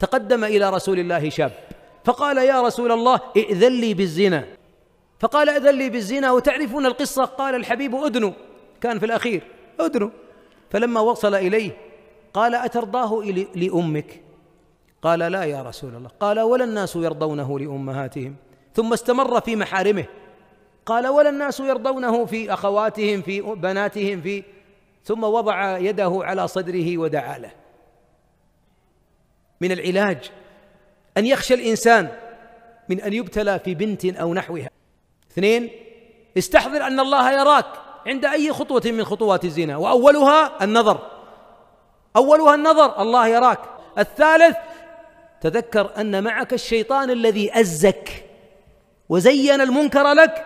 تقدم الى رسول الله شاب فقال يا رسول الله ائذن لي بالزنا فقال ائذن لي بالزنا وتعرفون القصه قال الحبيب ادنو كان في الاخير ادنو فلما وصل اليه قال اترضاه لامك قال لا يا رسول الله قال ولا الناس يرضونه لامهاتهم ثم استمر في محارمه قال ولا الناس يرضونه في اخواتهم في بناتهم في ثم وضع يده على صدره ودعا له من العلاج أن يخشى الإنسان من أن يبتلى في بنت أو نحوها اثنين استحضر أن الله يراك عند أي خطوة من خطوات الزنا وأولها النظر أولها النظر الله يراك الثالث تذكر أن معك الشيطان الذي أزك وزين المنكر لك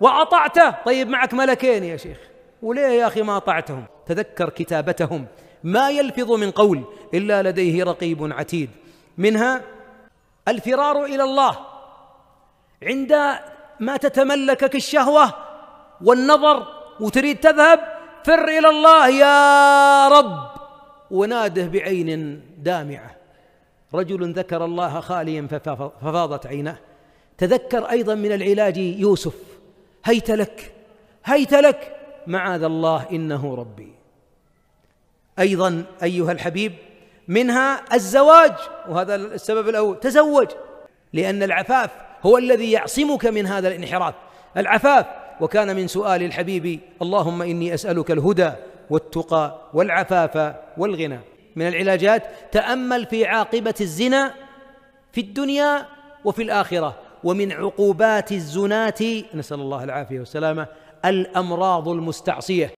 وأطعته طيب معك ملكين يا شيخ وليه يا أخي ما أطعتهم تذكر كتابتهم ما يلفظ من قول إلا لديه رقيب عتيد منها الفرار إلى الله عند ما تتملكك الشهوة والنظر وتريد تذهب فر إلى الله يا رب وناده بعين دامعة رجل ذكر الله خاليا ففاضت عيناه تذكر أيضا من العلاج يوسف هيت لك هيت لك معاذ الله إنه ربي أيضا أيها الحبيب منها الزواج وهذا السبب الأول تزوج لأن العفاف هو الذي يعصمك من هذا الانحراف العفاف وكان من سؤال الحبيب اللهم إني أسألك الهدى والتقى والعفاف والغنى من العلاجات تأمل في عاقبة الزنا في الدنيا وفي الآخرة ومن عقوبات الزناة نسأل الله العافية والسلامة الأمراض المستعصية